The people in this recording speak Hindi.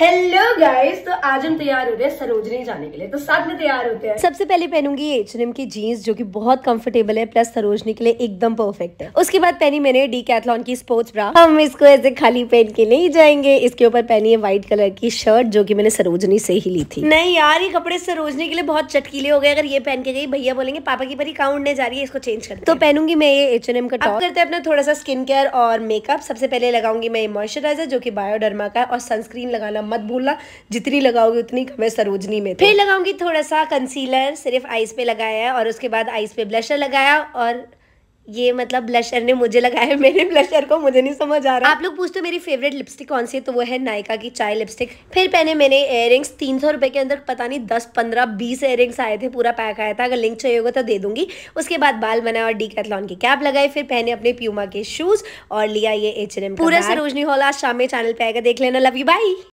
हेलो गाइस तो आज हम तैयार हो रहे हैं सरोजनी जाने के लिए तो साथ में तैयार होते हैं सबसे पहले पहनूंगी एच एन H&M की जीन्स जो कि बहुत कंफर्टेबल है प्लस सरोजनी के लिए एकदम परफेक्ट है उसके बाद पहनी मैंने डी कैथलॉन की स्पोर्ट्स ब्रा हम इसको ऐसे खाली पहन के नहीं जाएंगे इसके ऊपर पहनी है व्हाइट कलर की शर्ट जो की मैंने सरोजनी से ही ली थी नहीं यार ये कपड़े सरोजनी के लिए बहुत चटकीले हो गए अगर ये पहन के गई भैया बोलेंगे पापा की परी काउंट जा रही है इसको चेंज कर तो पहनूंगी मैं ये एच H&M एन का टॉप करते हैं अपना थोड़ा सा स्किन केयर और मेकअप सबसे पहले लगाऊंगी मैं मॉइस्चराइजर जो की बायोडर्मा का और सनस्क्रीन लगाना मत भूलना जितनी लगाओगी उतनी कम है सरोजनी में फिर तो। लगाऊंगी थोड़ा सा कंसीलर सिर्फ आइस पे लगाया और उसके बाद आइस पे ब्लशर लगाया और ये मतलब ब्लशर ने मुझे लगाया मेरे ब्लशर को मुझे नहीं समझ आ रहा आप लोग पूछते हो मेरी फेवरेट लिपस्टिक कौन सी है तो वो है नायका की चाय लिपस्टिक फिर पहने मैंने इयर तीन सौ रुपए के अंदर पता नहीं दस पंद्रह बीस इयर आए थे पूरा पैक आया था अगर लिंक चाहिए होगा तो दे दूंगी उसके बाद बाल बनाया और डी कैथलॉन की कैप लगाई फिर पहने अपने प्यूमा के शूज और लिया ये एच एन एम पूरा सरोजनी हॉल आज शाम में चैनल पे आएगा देख लेना लव यू बाई